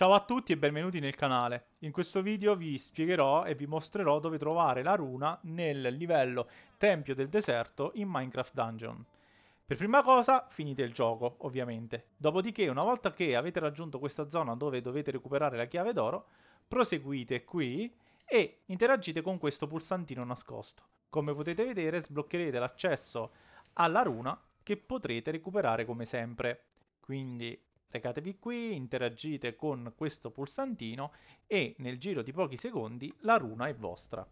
Ciao a tutti e benvenuti nel canale. In questo video vi spiegherò e vi mostrerò dove trovare la runa nel livello Tempio del Deserto in Minecraft Dungeon. Per prima cosa finite il gioco, ovviamente. Dopodiché, una volta che avete raggiunto questa zona dove dovete recuperare la chiave d'oro, proseguite qui e interagite con questo pulsantino nascosto. Come potete vedere sbloccherete l'accesso alla runa che potrete recuperare come sempre. Quindi Recatevi qui, interagite con questo pulsantino e nel giro di pochi secondi la runa è vostra.